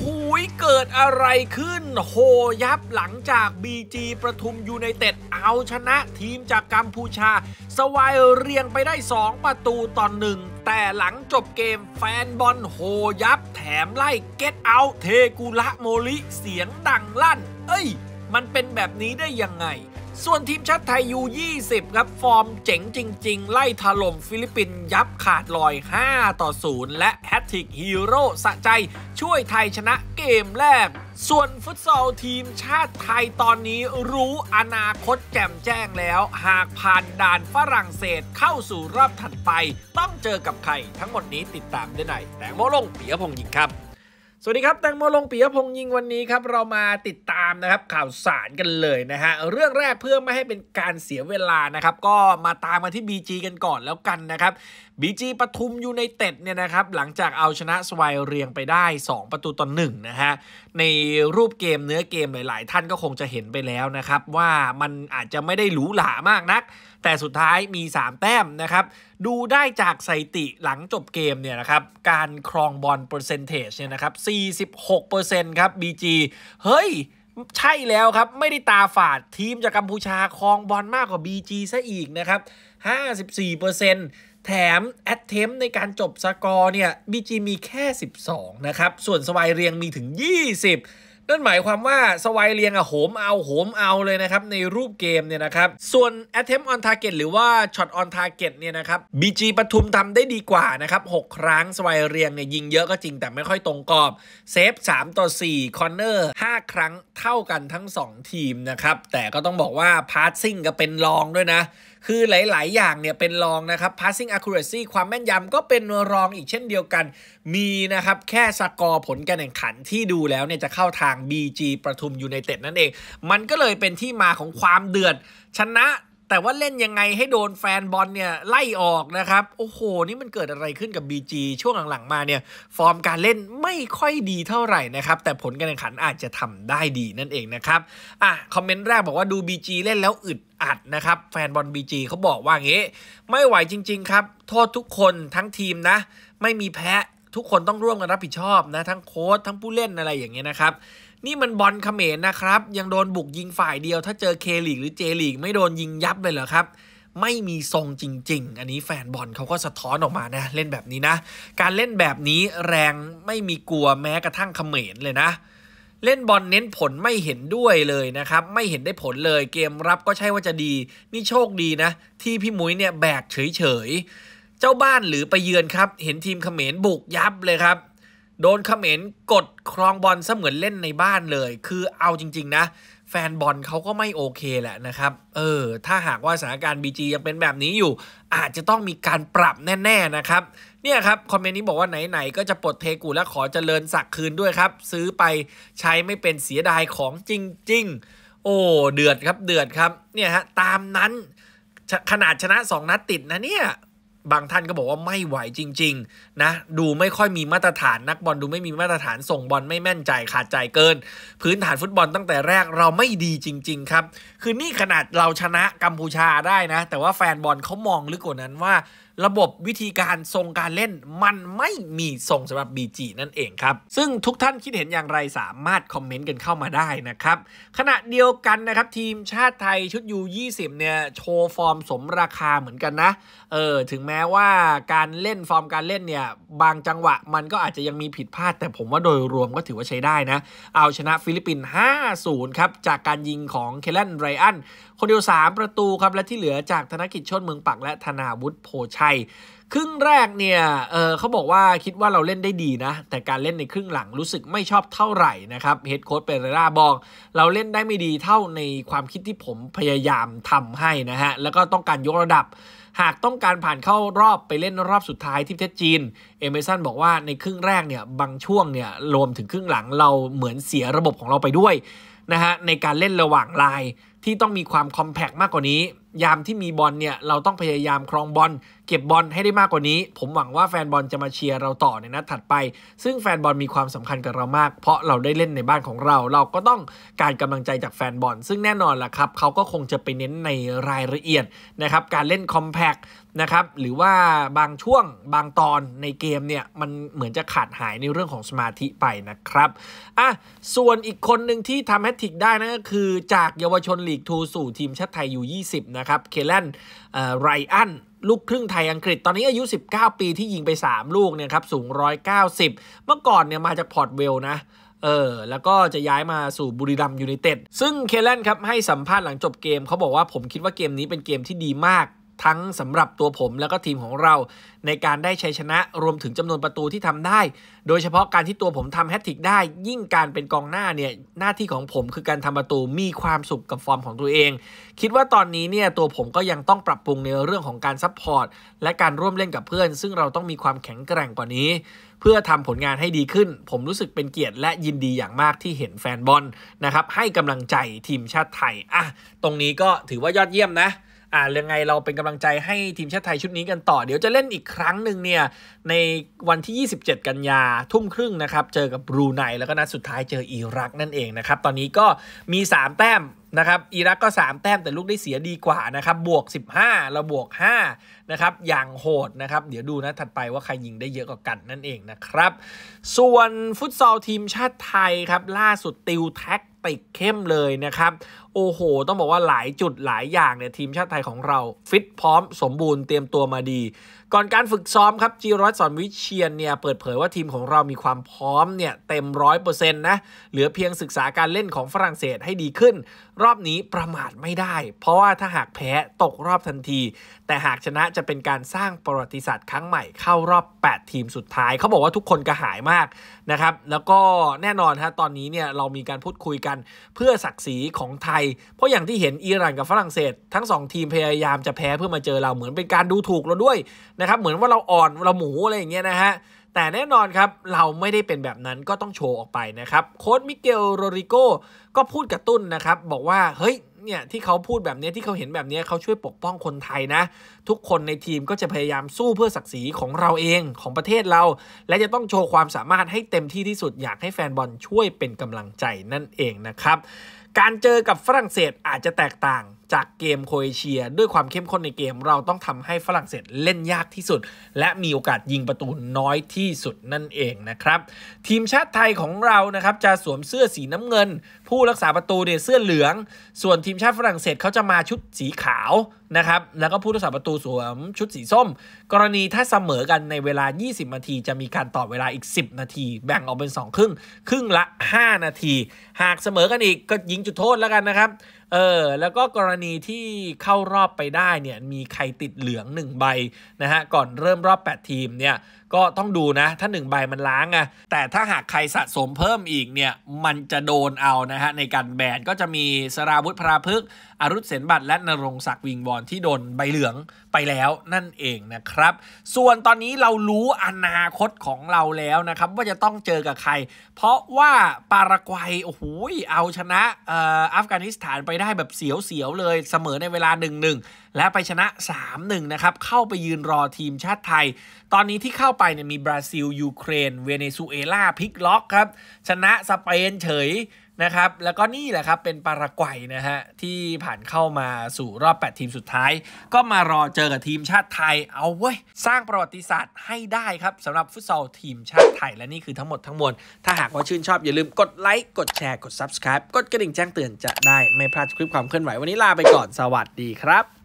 หูยเกิดอะไรขึ้นโหยับหลังจากบีจีประทุมยูไนเต็ด เอาชนะทีมจากกัมพูชา สวายเรียงไปได้ 2 ประตูต่อหนึ่ง แต่หลังจบเกมแฟนบอลโหยับ แถมไล่เก็ตเอาเทกุละโมลิเสียงดังลั่น เอ้ยมันเป็นแบบนี้ได้ยังไงส่วนทีมชาติไทยยู20ครับ ฟอร์มเจ๋ง จริง ๆ ไล่ถล่มฟิลิปปินส์ยับขาดลอย 5 ต่อ 0 และแฮตติกฮีโร่สะใจ ช่วยไทยชนะเกมแรก ส่วนฟุตซอลทีมชาติไทยตอนนี้รู้อนาคตแจ่มแจ้งแล้ว หากผ่านด่านฝรั่งเศสเข้าสู่รอบถัดไป ต้องเจอกับใคร ทั้งหมดนี้ติดตามได้ในแตงโมลงเปียพงยิงครับสวัสดีครับแตงโมลงปียพงยิง วันนี้ครับเรามาติดตามนะครับข่าวสารกันเลยนะฮะเรื่องแรกเพื่อไม่ให้เป็นการเสียเวลานะครับก็มาตามมาที่ BG กันก่อนแล้วกันนะครับ BG ปทุมยูไนเต็ดเนี่ยนะครับหลังจากเอาชนะสวายเรียงไปได้ 2 ประตูต่อหนึ่งนะฮะในรูปเกมเนื้อเกมหลาย ๆ ท่านก็คงจะเห็นไปแล้วนะครับว่ามันอาจจะไม่ได้หรูหรามากนัก แต่สุดท้ายมี 3แต้มนะครับดูได้จากสถิติหลังจบเกมเนี่ยนะครับการครองบอลเปอร์เซนเทจเนี่ยนะครับ46%ครับ BG เฮ้ย ใช่แล้วครับ ไม่ได้ตาฝาดทีมจากกัมพูชาครองบอลมากกว่า BG ซะอีกนะครับ 54%แถมแอดเทมในการจบสกอร์เนี่ย BG มีแค่ 12 นะครับ ส่วนสวายเรียงมีถึง 20นั่นหมายความว่า สวายเรียงอะโหมเอา โหมเอาเลยนะครับในรูปเกมเนี่ยนะครับ ส่วน attempt on target หรือว่า shot on target เนี่ยนะครับ BG ปทุมทำได้ดีกว่านะครับ 6 ครั้งสวายเรียงเนี่ย ยิงเยอะก็จริงแต่ไม่ค่อยตรงกรอบเซฟ3ต่อ4คอนเนอร์5ครั้งเท่ากันทั้ง 2 ทีมนะครับ แต่ก็ต้องบอกว่าพาสซิ่งก็เป็นรองด้วยนะคือหลายๆ อย่างเนี่ย เป็นรองนะครับ passing accuracy ความแม่นยำก็เป็นรองอีกเช่นเดียวกัน มีนะครับ แค่สกอร์ผลการแข่งขันที่ดูแล้วเนี่ย จะเข้าทาง BG ประทุมยูไนเต็ดนั่นเอง มันก็เลยเป็นที่มาของความเดือด ชนะแต่ว่าเล่นยังไงให้โดนแฟนบอลเนี่ยไล่ออกนะครับโอ้โห นี่มันเกิดอะไรขึ้นกับ BG ช่วงหลังๆมาเนี่ย ฟอร์มการเล่นไม่ค่อยดีเท่าไหร่นะครับแต่ผลการแข่งขันอาจจะทำได้ดีนั่นเองนะครับอ่ะคอมเมนต์แรกบอกว่าดู BG เล่นแล้วอึดอัดนะครับ แฟนบอล BG เขาบอกว่างี้ไม่ไหวจริงๆครับโทษทุกคนทั้งทีมนะ ไม่มีแพ้ทุกคนต้องร่วมกันรับผิดชอบนะ ทั้งโค้ชทั้งผู้เล่นอะไรอย่างเงี้ยนะครับ นี่มันบอลเขมรนะครับ ยังโดนบุกยิงฝ่ายเดียวถ้าเจอเคลีกหรือเจลีกไม่โดนยิงยับเลยเหรอครับ ไม่มีทรงจริงๆ อันนี้ แฟนบอลเขาก็สะท้อนออกมานะเล่นแบบนี้นะ การเล่นแบบนี้แรงไม่มีกลัวแม้กระทั่งเขมรเลยนะ เล่นบอลเน้นผลไม่เห็นด้วยเลยนะครับไม่เห็นได้ผลเลย เกมรับก็ใช่ว่าจะดีนี่โชคดีนะที่พี่มุ้ยเนี่ยแบกเฉยๆเจ้าบ้านหรือไปเยือนครับเห็นทีมเขมรบุกยับเลยครับโดนเขมรกดครองบอลเสมือนเล่นในบ้านเลยคือเอาจริง ๆ นะ แฟนบอลเขาก็ไม่โอเคแหละนะครับ เออถ้าหากว่าสถานการณ์บีจียังเป็นแบบนี้อยู่ อาจจะต้องมีการปรับแน่ ๆนะครับ เนี่ยครับคอมเมนต์นี้บอกว่าไหนๆก็จะปลดเทกูและขอเจริญสักคืนด้วยครับ ซื้อไปใช้ไม่เป็นเสียดายของจริง ๆ โอ้เดือดครับเดือดครับเนี่ยฮะตามนั้นขนาดชนะ 2นัดติดนะเนี่ยบางท่านก็บอกว่าไม่ไหวจริง ๆ นะ ดูไม่ค่อยมีมาตรฐานนักบอลดูไม่มีมาตรฐานส่งบอลไม่แม่นใจขาดใจเกิน พื้นฐานฟุตบอลตั้งแต่แรกเราไม่ดีจริงๆครับ คือนี่ขนาดเราชนะกัมพูชาได้นะ แต่ว่าแฟนบอลเขามองลึกกว่านั้นว่าระบบวิธีการทรงการเล่นมันไม่มีทรงสำหรับ BG นั่นเองครับ ซึ่งทุกท่านคิดเห็นอย่างไรสามารถคอมเมนต์กันเข้ามาได้นะครับ ขณะเดียวกันนะครับ ทีมชาติไทยชุด U20 เนี่ยโชว์ฟอร์มสมราคาเหมือนกันนะ เออ ถึงแม้ว่าการเล่นฟอร์มการเล่นเนี่ย บางจังหวะมันก็อาจจะยังมีผิดพลาด แต่ผมว่าโดยรวมก็ถือว่าใช้ได้นะเอาชนะฟิลิปปินส์5-0ครับจากการยิงของเคลนไรอันคนเดียว3 ประตูครับและที่เหลือจากธนกิจชนเมืองปัก และธนาวุฒิโพชายครึ่งแรกเนี่ยเเขาบอกว่าคิดว่าเราเล่นได้ดีนะ แต่การเล่นในครึ่งหลังรู้สึกไม่ชอบเท่าไหร่นะครับ เฮดโค้ดเปเรราบอกเราเล่นได้ไม่ดีเท่าในความคิดที่ผมพยายามทำให้นะฮะ แล้วก็ต้องการยกระดับ หากต้องการผ่านเข้ารอบไปเล่นรอบสุดท้ายที่ประเทศจีน เอเมซันบอกว่าในครึ่งแรกเนี่ยบางช่วงเนี่ยรวมถึงครึ่งหลังเราเหมือนเสียระบบของเราไปด้วยนะฮะในการเล่นระหว่างลายที่ต้องมีความคอมแพกมากกว่านี้ ยามที่มีบอลเนี่ยเราต้องพยายามครองบอลเก็บบอลให้ได้มากกว่านี้ ผมหวังว่าแฟนบอลจะมาเชียร์เราต่อในนัดถัดไป ซึ่งแฟนบอลมีความสำคัญกับเรามาก เพราะเราได้เล่นในบ้านของเรา เราก็ต้องการกำลังใจจากแฟนบอล ซึ่งแน่นอนล่ะครับเขาก็คงจะไปเน้นในรายละเอียดนะครับ การเล่นคอมแพกนะครับ หรือว่าบางช่วงบางตอนในเกมเนี่ย มันเหมือนจะขาดหายในเรื่องของสมาธิไปนะครับ อ่ะ ส่วนอีกคนหนึ่งที่ทำแฮตติกได้นะก็คือจากเยาวชนลีกทูสู่ทีมชาติไทยอยู่20นะครับ เคลนไรอันลูกครึ่งไทยอังกฤษตอนนี้อายุ 19 ปีที่ยิงไป 3 ลูกเนี่ยครับสูง190 เมื่อก่อนเนี่ยมาจากพอร์ตเวลนะเออแล้วก็จะย้ายมาสู่บุรีรัมยูไนเต็ดซึ่งเคลนครับให้สัมภาษณ์หลังจบเกม เขาบอกว่าผมคิดว่าเกมนี้เป็นเกมที่ดีมากทั้งสำหรับตัวผมแล้วก็ทีมของเรา ในการได้ชัยชนะรวมถึงจำนวนประตูที่ทำได้ โดยเฉพาะการที่ตัวผมทำแฮตติกได้ ยิ่งการเป็นกองหน้าเนี่ยหน้าที่ของผมคือการทำประตูมีความสุขกับฟอร์มของตัวเอง คิดว่าตอนนี้เนี่ย ตัวผมก็ยังต้องปรับปรุงในเรื่องของการซัพพอร์ตและการร่วมเล่นกับเพื่อน ซึ่งเราต้องมีความแข็งแกร่งกว่านี้ เพื่อทำผลงานให้ดีขึ้น ผมรู้สึกเป็นเกียรติและยินดีอย่างมากที่เห็นแฟนบอลนะครับให้กำลังใจทีมชาติไทยอ่ะตรงนี้ก็ถือว่ายอดเยี่ยมนะอ่าเรื่องไงเราเป็นกำลังใจให้ทีมชาติไทยชุดนี้กันต่อเดี๋ยวจะเล่นอีกครั้งหนึ่งเนี่ย ในวันที่ 27 กันยา ทุ่มครึ่งนะครับ เจอกับบรูไนแล้วก็นัดสุดท้ายเจออิรักนั่นเองนะครับ ตอนนี้ก็มี 3 แต้มนะครับ อิรักก็ 3 แต้มแต่ลูกได้เสียดีกว่านะครับ บวก 15เราบวก5นะครับ อย่างโหดนะครับ เดี๋ยวดูนะถัดไปว่าใครยิงได้เยอะกว่ากันนั่นเองนะครับ ส่วนฟุตซอลทีมชาติไทยครับล่าสุดติวแท็กติกเข้มเลยนะครับโอ้โห ต้องบอกว่าหลายจุดหลายอย่างเนี่ยทีมชาติไทยของเรา ฟิตพร้อมสมบูรณ์เตรียมตัวมาดีก่อนการฝึกซ้อมครับ จีรัสอนวิเชียนเนี่ยเปิดเผยว่าทีมของเรามีความพร้อมเนี่ยเต็มร้อยเปอร์เซ็นต์นะ เหลือเพียงศึกษาการเล่นของฝรั่งเศสให้ดีขึ้น รอบนี้ประมาทไม่ได้ เพราะว่าถ้าหากแพ้ตกรอบทันที แต่หากชนะจะเป็นการสร้างประวัติศาสตร์ครั้งใหม่เข้ารอบ 8 ทีมสุดท้ายเขาบอกว่าทุกคนกระหายมากนะครับแล้วก็แน่นอนฮะตอนนี้เนี่ยเรามีการพูดคุยกันเพื่อศักดิ์ศรีของไทยเพราะอย่างที่เห็นอิหร่านกับฝรั่งเศส ทั้ง2ทีมพยายามจะแพ้เพื่อมาเจอเราเหมือนเป็นการดูถูกเราด้วยนะครับเหมือนว่าเราอ่อนเราหมูอะไรอย่างเงี้ยนะฮะแต่แน่นอนครับเราไม่ได้เป็นแบบนั้นก็ต้องโชว์ออกไปนะครับโค้ชมิเกลโรริโกก็พูดกระตุ้นนะครับบอกว่าเฮ้ยเนี่ยที่เขาพูดแบบนี้ที่เขาเห็นแบบนี้เขาช่วยปกป้องคนไทยนะทุกคนในทีมก็จะพยายามสู้เพื่อศักดิ์ศรีของเราเองของประเทศเรา และจะต้องโชว์ความสามารถให้เต็มที่ที่สุดอยากให้แฟนบอลช่วยเป็นกำลังใจนั่นเองนะครับการเจอกับฝรั่งเศสอาจจะแตกต่างจากเกมโคเอเชีย ด้วยความเข้มข้นในเกมเราต้องทำให้ฝรั่งเศสเล่นยากที่สุด และมีโอกาสยิงประตูน้อยที่สุดนั่นเองนะครับ ทีมชาติไทยของเรานะครับจะสวมเสื้อสีน้ำเงิน ผู้รักษาประตูเนี่ยเสื้อเหลือง ส่วนทีมชาติฝรั่งเศสเขาจะมาชุดสีขาวนะครับแล้วก็ผู้รักษาประตูสวมชุดสีส้ม กรณีถ้าเสมอกันในเวลา 20 นาที จะมีการต่อเวลาอีก 10 นาที แบ่งออกเป็น 2 ครึ่งครึ่งละ 5 นาที หากเสมอกันอีกก็ยิงจุดโทษแล้วกันนะครับเออแล้วก็กรณีที่เข้ารอบไปได้เนี่ยมีใครติดเหลือง 1 ใบนะฮะก่อนเริ่มรอบ 8 ทีมเนี่ยก็ต้องดูนะ ถ้า1ใบมันล้างอะแต่ถ้าหากใครสะสมเพิ่มอีกเนี่ย มันจะโดนเอานะฮะในการแบนก็จะมีสราวุธพราพึกอรุษเสนบัตร และนรงศักดิ์วิงบอลที่โดนใบเหลืองไปแล้วนั่นเองนะครับ ส่วนตอนนี้เรารู้อนาคตของเราแล้วนะครับ ว่าจะต้องเจอกับใคร เพราะว่าปารากวัยโอ้โหเอาชนะอัฟกานิสถานไปได้แบบเสียวๆเลยเสมอในเวลา 1-1 และไปชนะ3-1นะครับเข้าไปยืนรอทีมชาติไทย ตอนนี้ที่เข้าไปเนี่ยมีบราซิล ยูเครนเวเนซุเอลาพลิกล็อกครับชนะ สเปนเฉยนะครับแล้วก็นี่แหละครับเป็นปารากวัยนะฮะที่ผ่านเข้ามาสู่รอบ 8 ทีมสุดท้าย ก็มารอเจอกับทีมชาติไทยเอาเว้ย สร้างประวัติศาสตร์ให้ได้ครับสำหรับฟุตซอลทีมชาติไทยและนี่คือทั้งหมดทั้งมวลถ้าหากว่าชื่นชอบ อย่าลืมกดไลค์กดแชร์กด Subscribe กดกระดิ่งแจ้งเตือนจะได้ไม่พลาดคลิปความเคลื่อนไหววันนี้ลาไปก่อนสวัสดีครับ